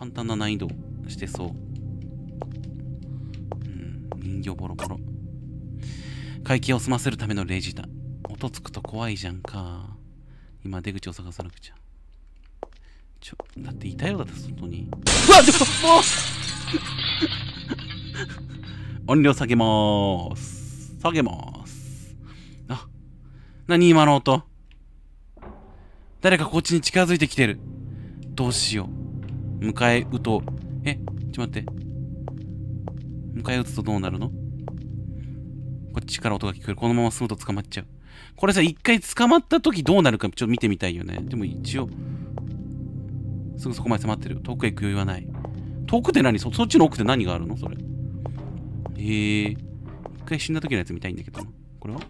簡単な難易度してそう。うん、人形ボロボロ。会計を済ませるためのレジだ。音つくと怖いじゃんか。今出口を探さなくちゃ。ちょ、だっていたよだって外に。うわちょも音量下げまーす。下げまーす。あ、何今の音誰かこっちに近づいてきてる。どうしよう。迎え撃とう。え、ちょっと待って。迎え撃つとどうなるのこっちから音が聞こえる。このまま進むと捕まっちゃう。これさ、一回捕まった時どうなるかちょっと見てみたいよね。でも一応、すぐそこまで迫ってる。遠くへ行く余裕はない。遠くって何そそっちの奥って何があるのそれ。えー。一回死んだ時のやつ見たいんだけどこれは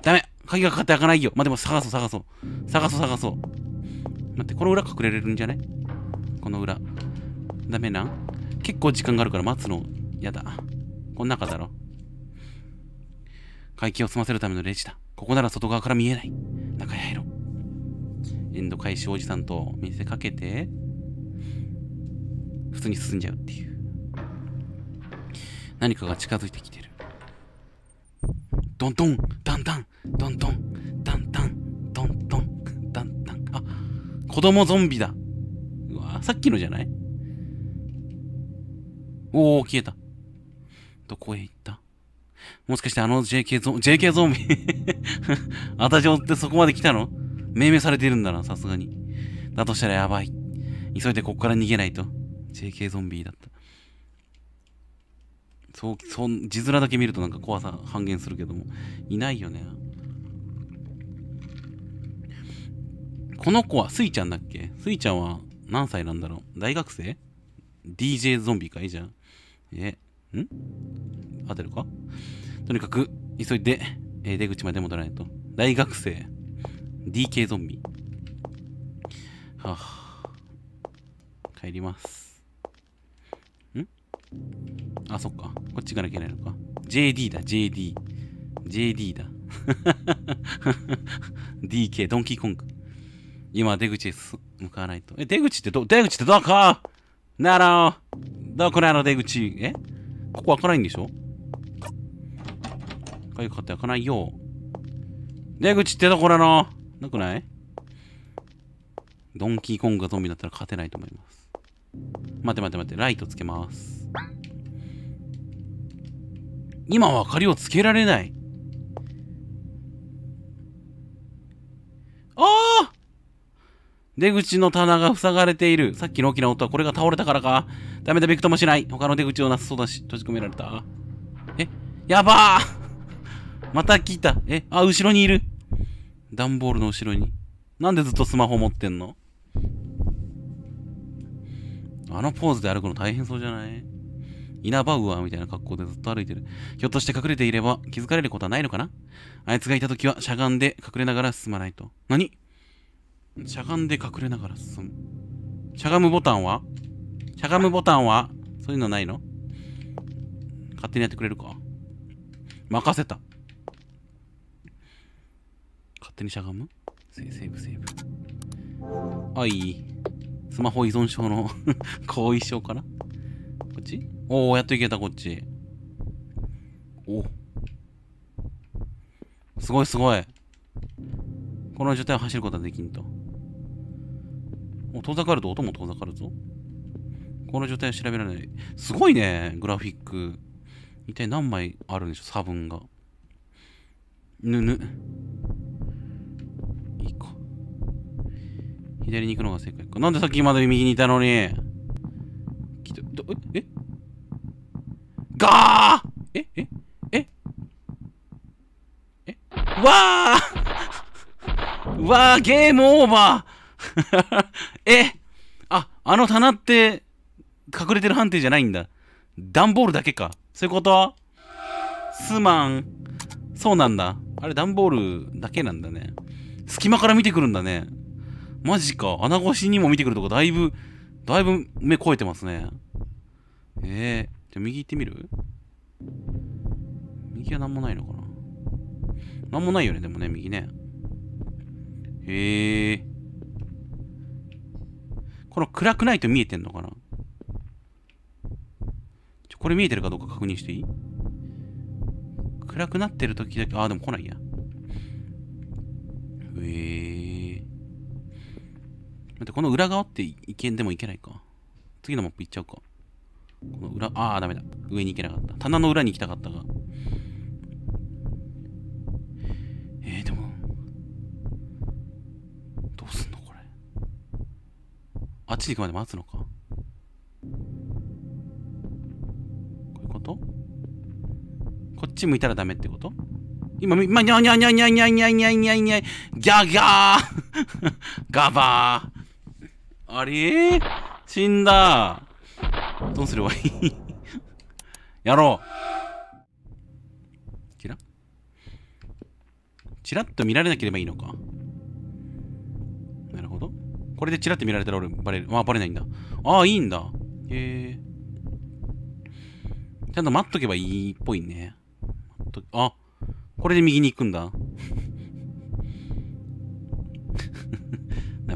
ダメ鍵がかかって開かないよまあ、でも探そう探そう。探そう探そう。待って、この裏隠れれるんじゃねこの裏。ダメな結構時間があるから待つのやだ。こん中だろ。会計を済ませるためのレジだ。ここなら外側から見えない。中へ入ろう。エンド開始おじさんと見せかけて、普通に進んじゃうっていう。何かが近づいてきてる。ドントンダンダンドントンダンダンドントンダンダンあ、子供ゾンビだ。うわさっきのじゃないおお、消えた。どこへ行ったもしかしてあの JK ゾン、JK ゾンビ あたじょってそこまで来たの命名されてるんだな、さすがに。だとしたらやばい。急いでこっから逃げないと。JK ゾンビだった。そう、そん、字面だけ見るとなんか怖さ半減するけども、いないよね。この子は、スイちゃんだっけスイちゃんは何歳なんだろう大学生 ?DJ ゾンビかいじゃん。え、ん合ってるかとにかく、急いで、えー、出口まで戻らないと。大学生。DK ゾンビ。はあ、帰ります。んあ、そっか。こっち行かなきゃいけないのか。JD だ、JD。JD だ。DK、ドンキーコング。今、出口へ向かわないと。え、出口ってど、出口ってどこならだからこれあの出口、えここ開かないんでしょかよかって開かないよ。出口ってところの、なくないドンキーコングがゾンビだったら勝てないと思います。待って待って待って、ライトつけます。今は明かりをつけられない。ああ出口の棚が塞がれている。さっきの大きな音はこれが倒れたからか。ダメだ、びくともしない。他の出口をなさそうだし、閉じ込められた。え、やばー また来た。え、あ、後ろにいる。段ボールの後ろに。なんでずっとスマホ持ってんのあのポーズで歩くの大変そうじゃない稲葉バウアーみたいな格好でずっと歩いてる。ひょっとして隠れていれば気づかれることはないのかなあいつがいた時はしゃがんで隠れながら進まないと。何しゃがんで隠れながら進む。しゃがむボタンはしゃがむボタンはそういうのないの勝手にやってくれるか任せた。勝手にしゃがむセーブセーブ。あ、いい。スマホ依存症の 後遺症かなこっちおお、やっといけた、こっち。おすごいすごい。この状態を走ることはできんと。もう遠ざかると音も遠ざかるぞ。この状態は調べられない。すごいね、グラフィック。一体何枚あるんでしょう、差分が。ぬぬ。いいか。左に行くのが正解か。なんでさっきまで右にいたのに。きっと、ええガーええええわー わーゲームオーバー えあ、あの棚って隠れてる判定じゃないんだ。段ボールだけか。そういうことすまん。そうなんだ。あれ段ボールだけなんだね。隙間から見てくるんだね。マジか。穴越しにも見てくるとこだいぶ、だいぶ目超えてますね。ええー。じゃあ右行ってみる右は何もないのかな。何もないよね、でもね、右ね。へえー。この暗くないと見えてんのかなこれ見えてるかどうか確認していい暗くなってる時だけ、ああ、でも来ないや。えー。待って、この裏側っていけんでもいけないか。次のマップ行っちゃうか。この裏、ああ、ダメだ。上に行けなかった。棚の裏に行きたかったが。えー、でも、どうすんのあっちに行くまで待つのか。こういうことこっち向いたらダメってこと今、ま、にゃにゃにゃにゃにゃにゃにゃにゃにゃギャギャー ガバーあれ死んだどうすればいいやろうチラッチラッと見られなければいいのかこれでチラって見られたら俺バレる。まあ、バレないんだ。ああ、いいんだ。へえ。ちゃんと待っとけばいいっぽいね。あ、これで右に行くんだ。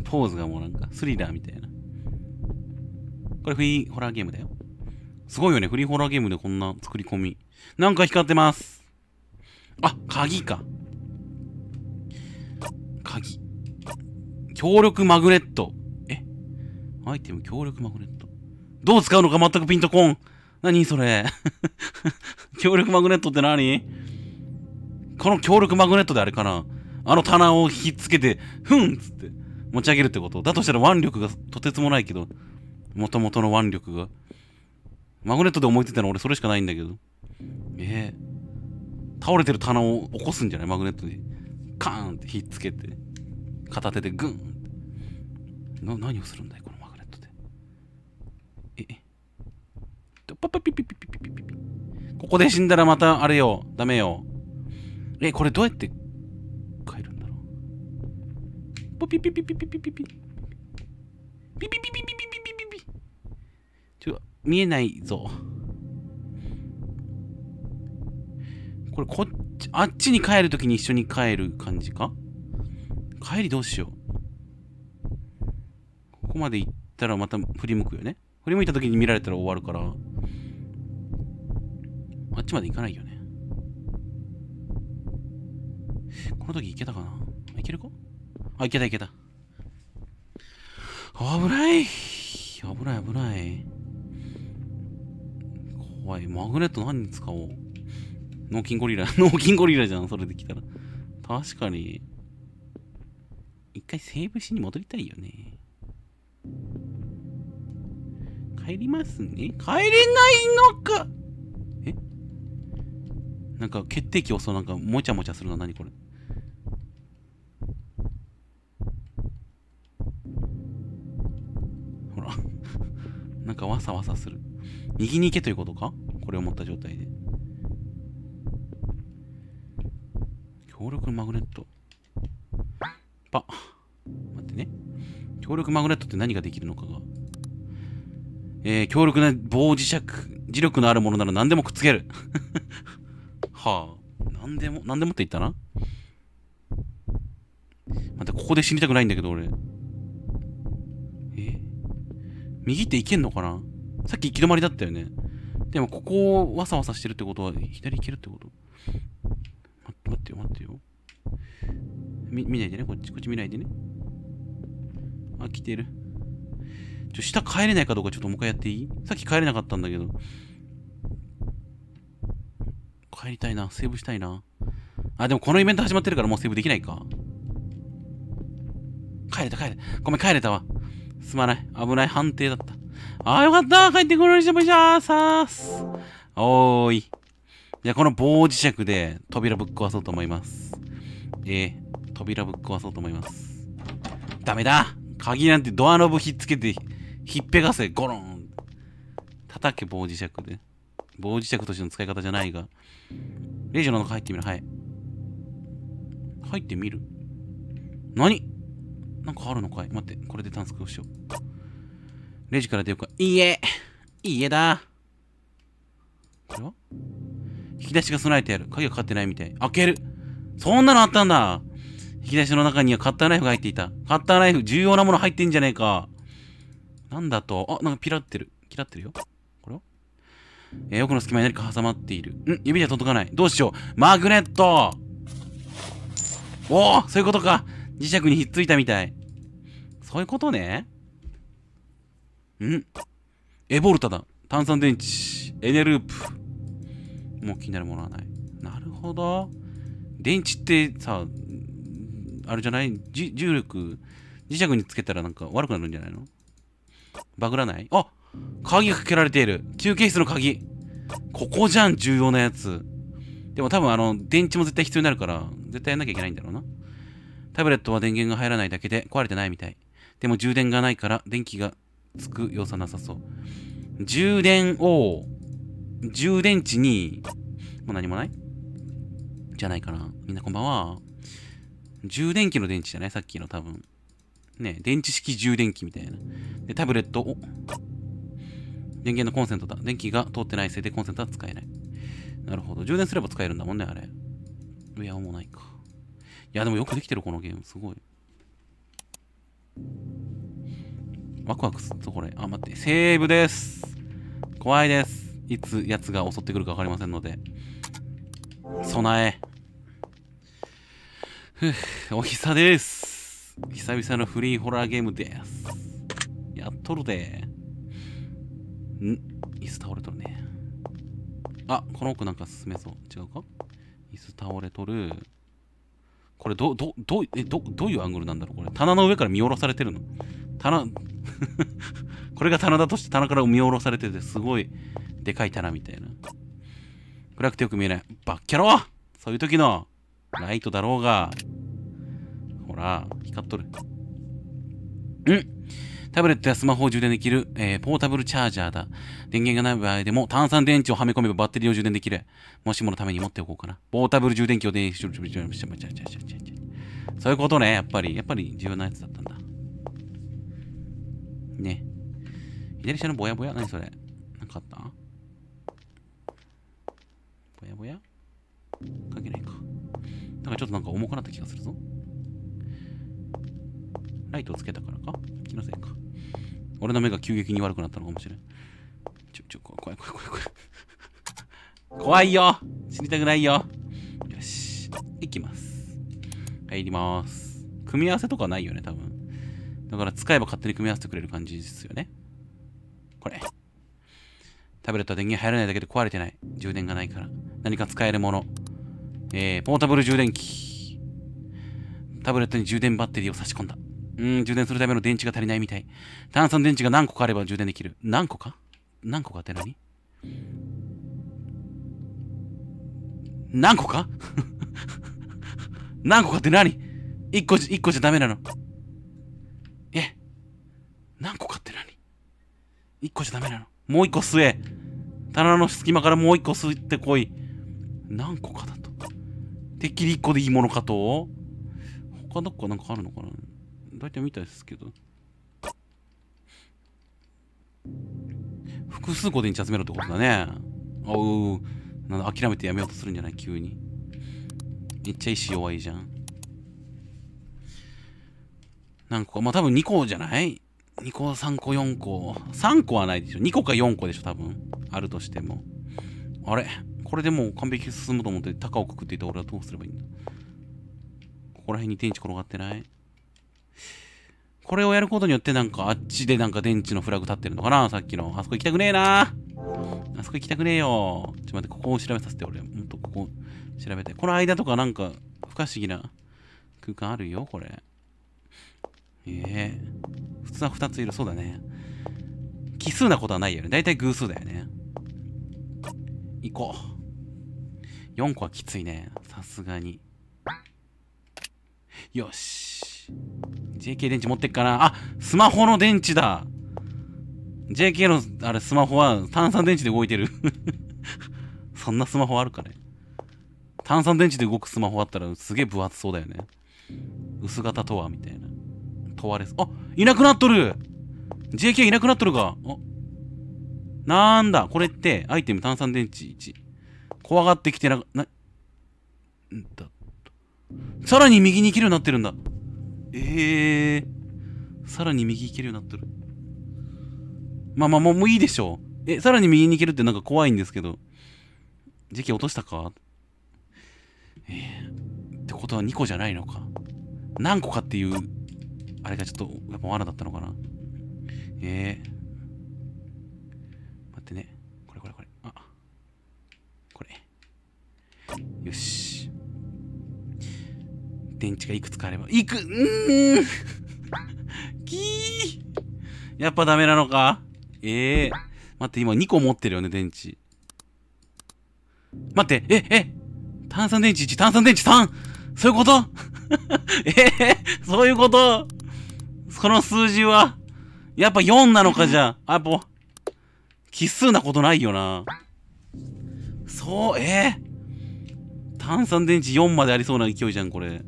ポーズがもうなんかスリラーみたいな。これフリーホラーゲームだよ。すごいよね。フリーホラーゲームでこんな作り込み。なんか光ってます。あ、鍵か。鍵。強力マグネット。えアイテム強力マグネット。どう使うのか全くピンとこん。何それ強 力マグネットって何この強力マグネットであれかなあの棚をひっつけて、ふんっつって持ち上げるってことだとしたら腕力がとてつもないけど、もともとの腕力が。マグネットで思いついたの俺それしかないんだけど。えー、倒れてる棚を起こすんじゃないマグネットで。カーンってひっつけて。片手でグンな何をするんだいこのマグネットでええパパピピピピピピピここで死んだらまたあれよダメよえこれどうやって帰るんだろうポピピピピピピピピピピピピピピピピピピちょ見えないぞこれこっちあっちに帰るときに一緒に帰る感じか帰りどうしよう。ここまで行ったらまた振り向くよね。振り向いた時に見られたら終わるから、あっちまで行かないよね。この時行けたかな行けるかあ、行けた行けた。危ない危ない危ない怖いマグネット何に使おう脳筋ゴリラ脳筋ゴリラじゃんそれできたら確かに一回セーブしに戻りたいよね。帰りますね。帰れないのかえなんか決定機をそうなんかもちゃもちゃするの何これほら なんかわさわさする。右に行けということかこれを持った状態で。強力マグネット。ぱ。待ってね。強力マグネットって何ができるのかが。えー、強力な棒磁石、磁力のあるものなら何でもくっつける。はあ。何でも、何でもって言ったなまたここで死にたくないんだけど、俺。え右って行けんのかなさっき行き止まりだったよね。でも、ここをわさわさしてるってことは、左行けるってこと待ってよ、待ってよ。見見ないでね、こっち、こっち見ないでね。あ、来てる。ちょ、下帰れないかどうかちょっともう一回やっていいさっき帰れなかったんだけど。帰りたいな。セーブしたいな。あ、でもこのイベント始まってるからもうセーブできないか。帰れた、帰れた。ごめん、帰れたわ。すまない。危ない。判定だった。あー、よかった帰ってこられちゃいましたさーすおーい。じゃあ、この棒磁石で扉ぶっ壊そうと思います。えー、扉ぶっ壊そうと思います。ダメだ鍵なんてドアノブひっつけて、ひっぺがせ、ゴロン叩け棒磁石で。棒磁石としての使い方じゃないが。レジの中入ってみる。はい。入ってみる。何なんかあるのかい待って、これで探索をしよう。レジから出ようか。いいえいいえだこれは引き出しが備えてある。鍵がかかってないみたい。開けるそんなのあったんだ引き出しの中にはカッターナイフが入っていた。カッターナイフ、重要なもの入ってんじゃねえか。なんだとあ、なんかピラってる。キラってるよ。これはえー、奥の隙間に何か挟まっている。ん指では届かない。どうしよう。マグネットおおそういうことか。磁石にひっついたみたい。そういうことね。んエボルタだ。炭酸電池。エネループ。もう気になるものはない。なるほど。電池ってさ、あれじゃない重力磁石につけたらなんか悪くなるんじゃないのバグらないあ鍵がかけられている休憩室の鍵ここじゃん重要なやつでも多分あの電池も絶対必要になるから絶対やんなきゃいけないんだろうなタブレットは電源が入らないだけで壊れてないみたいでも充電がないから電気がつく良さなさそう充電を充電池にもう何もないじゃないかなみんなこんばんは充電器の電池じゃないさっきの多分。ね、電池式充電器みたいな。で、タブレット、お電源のコンセントだ。電気が通ってないせいでコンセントは使えない。なるほど。充電すれば使えるんだもんね、あれ。いや、ももないか。いや、でもよくできてる、このゲーム。すごい。ワクワクするぞ、これ。あ、待って。セーブです。怖いです。いつ奴が襲ってくるかわかりませんので。備え。おひさです。久々のフリーホラーゲームです。やっとるで。ん椅子倒れとるね。あ、この奥なんか進めそう。違うか椅子倒れとる。これど、ど、ど、え、ど、どういうアングルなんだろうこれ。棚の上から見下ろされてるの。棚、これが棚だとして棚から見下ろされてて、すごい、でかい棚みたいな。暗くてよく見えない。バッキャロそういう時の、ライトだろうが。ほら、光っとる。うんタブレットやスマホを充電できる、えー、ポータブルチャージャーだ。電源がない場合でも炭酸電池をはめ込めばバッテリーを充電できる。もしものために持っておこうかな。ポータブル充電器を電池そういうことね、やっぱり。やっぱり重要なやつだったんだ。ね。左下のぼやぼや何それなかあったぼやぼや関係ないか。なんかちょっとなんか重くなった気がするぞ。ライトをつけたからか気のせいか。俺の目が急激に悪くなったのかもしれん。ちょ、ちょ、怖い怖い怖い怖い。怖いよ死にたくないよよし。いきます。入ります。組み合わせとかないよね、多分。だから使えば勝手に組み合わせてくれる感じですよね。これ。タブレットは電源入らないだけで壊れてない。充電がないから。何か使えるもの。えー、ポータブル充電器。タブレットに充電バッテリーを差し込んだ。うん、充電するための電池が足りないみたい。炭酸電池が何個かあれば充電できる。何個か何個かって何何個か 何個かって何 ?1 個じ、一個じゃダメなの。え何個かって何 ?1 個じゃダメなの。もう1個吸え。棚の隙間からもう1個吸ってこい。何個かだてっきり1個でいいものかと他どっかなんかあるのかな大体見たいですけど。複数個でに集めろってことだね。おう、なんだ、諦めてやめようとするんじゃない急に。めっちゃ石弱いじゃん。何個まあ多分2個じゃない ?2 個、3個、4個。3個はないでしょ。2個か4個でしょ、多分。あるとしても。あれこれでもう完璧に進むと思って高をくくっていた俺はどうすればいいんだここら辺に電池転がってないこれをやることによってなんかあっちでなんか電池のフラグ立ってるのかなさっきの。あそこ行きたくねえなあそこ行きたくねえよちょっと待って、ここを調べさせて俺。もっとここ調べて。この間とかなんか不可思議な空間あるよ、これ。ええー、普通は2ついる。そうだね。奇数なことはないよね。だいたい偶数だよね。行こう。4個はきついね。さすがに。よし。JK 電池持ってっかな。あスマホの電池だ !JK の、あれ、スマホは炭酸電池で動いてる そんなスマホあるかね。炭酸電池で動くスマホあったらすげえ分厚そうだよね。薄型とはみたいな。問われす。あいなくなっとる !JK いなくなっとるかあなんだこれって、アイテム炭酸電池1。怖がってきてな、な、んだ。さらに右に行けるようになってるんだ。ええー。さらに右行けるようになってる。まあまあ、もうもういいでしょう。え、さらに右に行けるってなんか怖いんですけど。時期落としたかええー、ってことは2個じゃないのか。何個かっていう、あれがちょっと、やっぱ罠だったのかな。ええーよし。電池がいくつかあれば、いく、うーんきーやっぱダメなのかええー、待って、今2個持ってるよね、電池。待って、え、え、炭酸電池1、炭酸電池 3! そういうことえ えー、そういうことその数字は、やっぱ4なのかじゃあ。やっぱ、奇数なことないよな。そう、ええー、3 3電池4までありそうな勢いじゃん、これ。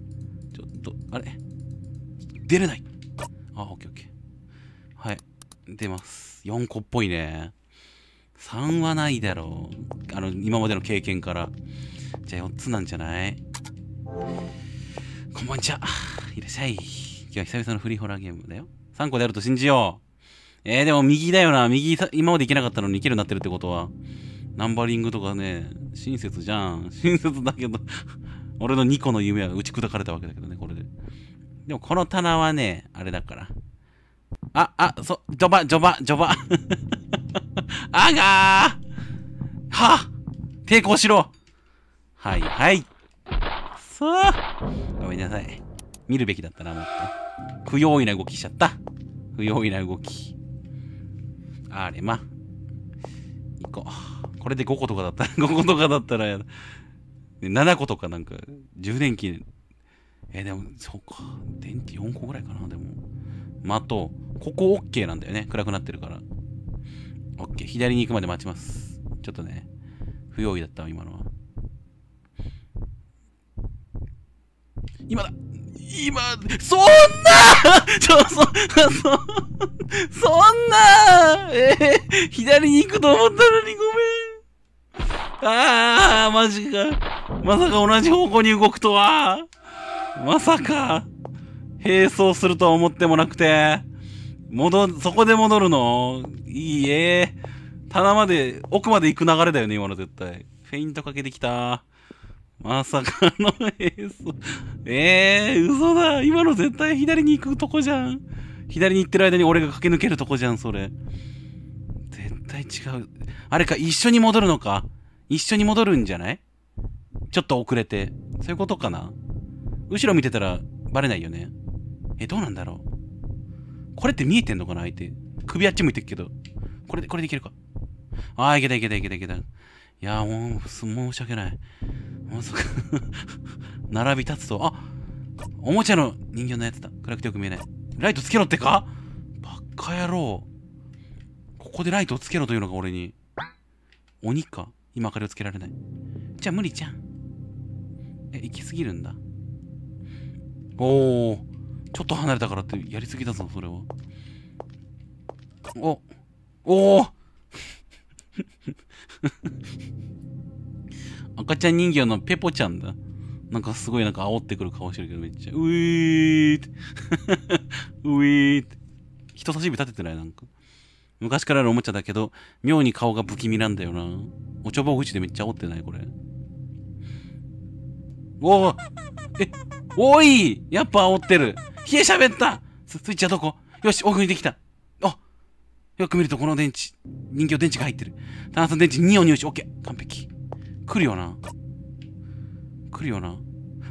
ちょっと、あれ出れないあ、オッケーオッケー。はい。出ます。4個っぽいね。3はないだろう。あの、今までの経験から。じゃあ4つなんじゃないこんばんちはいらっしゃい。今日は久々のフリーホラーゲームだよ。3個であると信じよう。えー、でも右だよな。右、今まで行けなかったのに行けるようになってるってことは。ナンバリングとかね、親切じゃん。親切だけど 俺の2個の夢は打ち砕かれたわけだけどね、これで。でもこの棚はね、あれだから。あ、あ、そ、ジョバ、ジョバ、ジョバ。あがーは抵抗しろはい、はい。そあ、ごめんなさい。見るべきだったな、もっと。不用意な動きしちゃった。不用意な動き。あれま。行こう。これで5個とかだったら、5 個とかだったら7個とかなんか、充電器、えでも、そうか、電気4個ぐらいかな、でも。まあ、と、ここ OK なんだよね。暗くなってるから。OK。左に行くまで待ちます。ちょっとね、不用意だったわ、今のは。今だ今、そんな ちょ、そ、そ、そんなえー、左に行くと思ったのにごめんああ、マジか。まさか同じ方向に動くとは。まさか、並走するとは思ってもなくて、戻、そこで戻るのいいえ。棚まで、奥まで行く流れだよね、今の絶対。フェイントかけてきた。まさかの並走。ええー、嘘だ。今の絶対左に行くとこじゃん。左に行ってる間に俺が駆け抜けるとこじゃん、それ。絶対違う。あれか、一緒に戻るのか。一緒に戻るんじゃないちょっと遅れて。そういうことかな後ろ見てたらバレないよね。え、どうなんだろうこれって見えてんのかな相手。首あっち向いてるけど。これで、これでいけるか。あー、いけたいけたいけたいけた。いやもう、申し訳ない。まさか並び立つと、あおもちゃの人形のやつだ。暗くてよく見えない。ライトつけろってかバカ野郎。ここでライトをつけろというのが俺に。鬼か。今明かりをつけられない。じゃあ無理じゃん。え、行き過ぎるんだ。おお、ちょっと離れたからってやりすぎだぞ、それは。お、おお 赤ちゃん人形のペポちゃんだ。なんかすごいなんか煽ってくる顔してるけどめっちゃ。うぃーって。うぃーって。人差し指立ててないなんか。昔からあるおもちゃだけど、妙に顔が不気味なんだよな。おちょぼ口でめっちゃ煽ってないこれ。おおえ、おいやっぱ煽ってる冷え喋ったスイッチはどこよし、奥にできたあよく見るとこの電池、人形電池が入ってる。炭酸電池2を入手、オッケー完璧。来るよな。来るよな。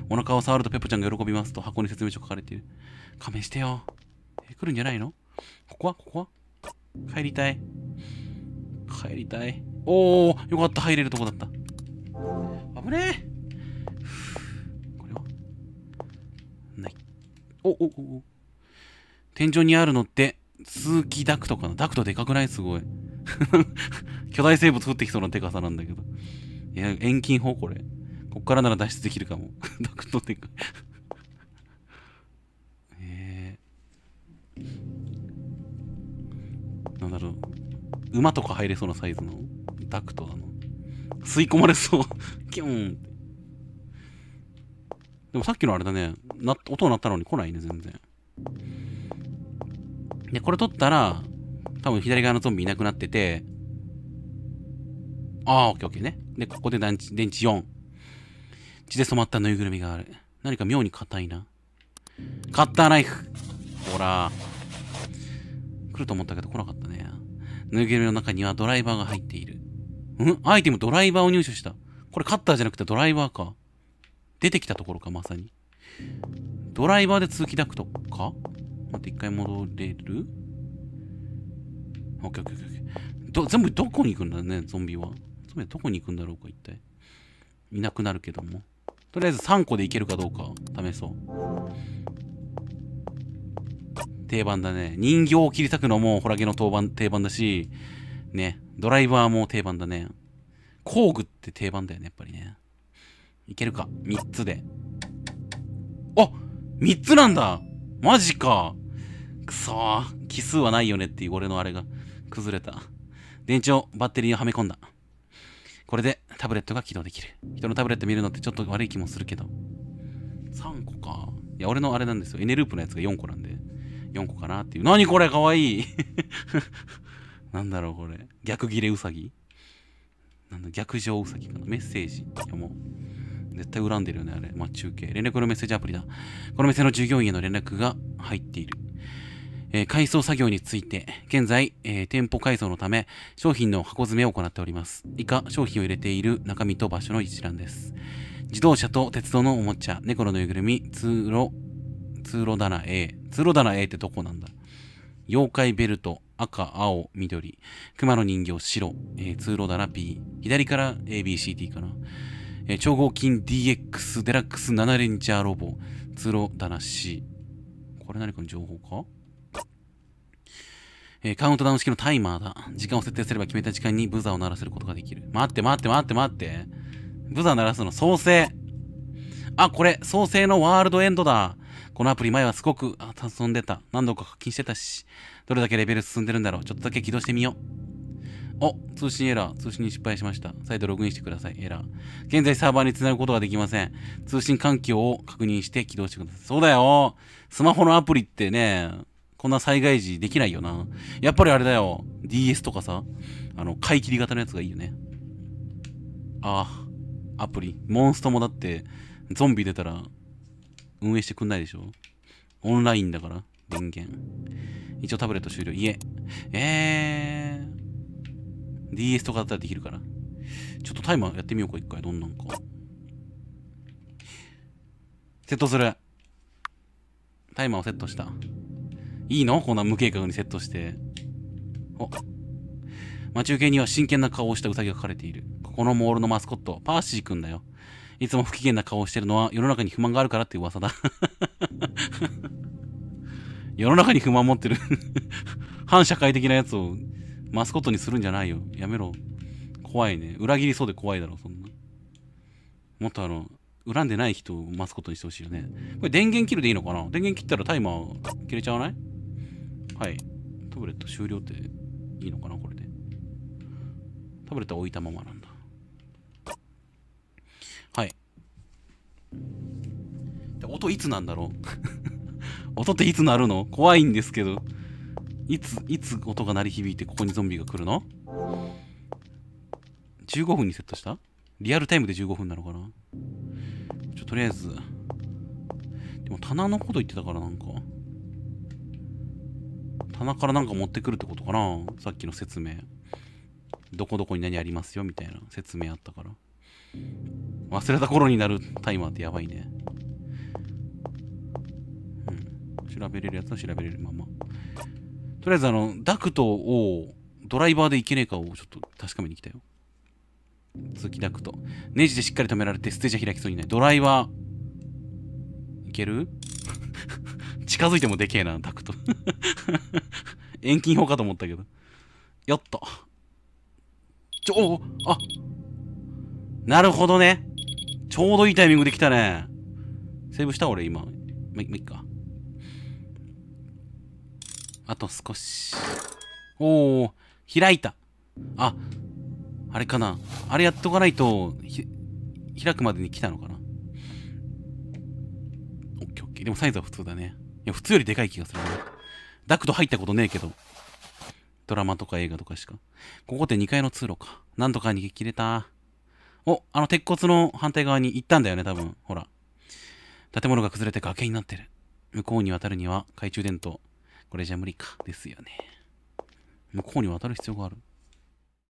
お腹を触るとペポちゃんが喜びますと箱に説明書書かれている。仮面してよ。え、来るんじゃないのここはここは帰りたい。帰りたい。おお、よかった。入れるとこだった。危ねえ。これはない。おおお天井にあるのって、通気ダクトかな。ダクトでかくないすごい。巨大生物降ってきそうなデカさなんだけど。いや、遠近法これ。こっからなら脱出できるかも。ダクトでかい。なんだろう。馬とか入れそうなサイズのダクトだな。吸い込まれそう。キューンって。でもさっきのあれだね。な音鳴ったのに来ないね、全然。で、これ取ったら、多分左側のゾンビいなくなってて、ああ、オッケーオッケーね。で、ここで電池電池4。血で染まったぬいぐるみがある。何か妙に硬いな。カッターナイフ。ほら来ると思ったけど来なかったね。ぬいぐるみの中にはドライバーが入っている。んアイテムドライバーを入手した。これカッターじゃなくてドライバーか。出てきたところか、まさに。ドライバーで通気ダクトか待って、一回戻れるオッケーオッケーオッケー。ど、全部どこに行くんだね、ゾンビは。ゾンビどこに行くんだろうか、一体。いなくなるけども。とりあえず3個でいけるかどうか、試そう。定番だね。人形を切り裂くのもホラゲの当番定番だし、ね、ドライバーも定番だね。工具って定番だよね、やっぱりね。いけるか。3つで。あ !3 つなんだマジか。くそー。奇数はないよねっていう俺のあれが崩れた。電池をバッテリーにはめ込んだ。これでタブレットが起動できる。人のタブレット見るのってちょっと悪い気もするけど。3個か。いや、俺のあれなんですよ。エネループのやつが4個なんで。4個かなっていう。何これかわいい なんだろうこれ。逆ギレウサギなんだ、逆上ウサギかな。メッセージ。読もう。絶対恨んでるよね、あれ。まあ、中継。連絡のメッセージアプリだ。この店の従業員への連絡が入っている。えー、改装作業について、現在、えー、店舗改装のため、商品の箱詰めを行っております。以下、商品を入れている中身と場所の一覧です。自動車と鉄道のおもちゃ、猫のぬいぐるみ、通路、通路棚 A。通路棚 A ってどこなんだ妖怪ベルト、赤、青、緑。熊の人形、白。えー、通路棚 B。左から ABCD かな。えー、超合金 DX、デラックス7レンジャーロボ。通路棚 C。これ何かの情報かえー、カウントダウン式のタイマーだ。時間を設定すれば決めた時間にブザーを鳴らせることができる。待って待って待って待って。ブザー鳴らすの、創生。あ、これ、創生のワールドエンドだ。このアプリ前はすごく遊んでた。何度か課金してたし、どれだけレベル進んでるんだろう。ちょっとだけ起動してみよう。お、通信エラー。通信に失敗しました。再度ログインしてください。エラー。現在サーバーに繋ぐことができません。通信環境を確認して起動してください。そうだよ。スマホのアプリってね、こんな災害時できないよな。やっぱりあれだよ。DS とかさ、あの、買い切り型のやつがいいよね。ああ、アプリ。モンストもだって、ゾンビ出たら、運営してくんないでしょオンラインだから、電源。一応タブレット終了。いえ。えー。DS とかだったらできるから。ちょっとタイマーやってみようか、一回。どんなんか。セットする。タイマーをセットした。いいのこんな無計画にセットして。お。待ち受けには真剣な顔をしたウサギが書かれている。ここのモールのマスコット、パーシーくんだよ。いつも不機嫌な顔をしてるのは世の中に不満があるからって噂だ 世の中に不満持ってる 反社会的なやつをマスコットにするんじゃないよ。やめろ。怖いね。裏切りそうで怖いだろ、そんな。もっとあの、恨んでない人をマスコットにしてほしいよね。これ電源切るでいいのかな電源切ったらタイマー切れちゃわないはい。タブレット終了っていいのかなこれで。タブレット置いたままなん音いつなんだろう 音っていつ鳴るの怖いんですけど。いつ、いつ音が鳴り響いてここにゾンビが来るの ?15 分にセットしたリアルタイムで15分なのかなちょ、とりあえず。でも棚のこと言ってたからなんか。棚からなんか持ってくるってことかなさっきの説明。どこどこに何ありますよみたいな説明あったから。忘れた頃になるタイマーってやばいね。うん。調べれるやつは調べれるまま。とりあえずあの、ダクトをドライバーでいけねえかをちょっと確かめに来たよ。続きダクト。ネジでしっかり止められてステージは開きそうにない。ドライバー。いける 近づいてもでけえな、ダクト。遠近法かと思ったけど。やった。ちょ、おあなるほどね。ちょうどいいタイミングで来たね。セーブした俺今。ま、いっか。あと少し。おお開いた。あ、あれかな。あれやっとかないと、開くまでに来たのかな。オッケーオッケー。でもサイズは普通だね。いや、普通よりでかい気がするね。ダクト入ったことねえけど。ドラマとか映画とかしか。ここで2階の通路か。なんとか逃げ切れた。お、あの鉄骨の反対側に行ったんだよね、多分。ほら。建物が崩れて崖になってる。向こうに渡るには懐中電灯。これじゃ無理か。ですよね。向こうに渡る必要がある。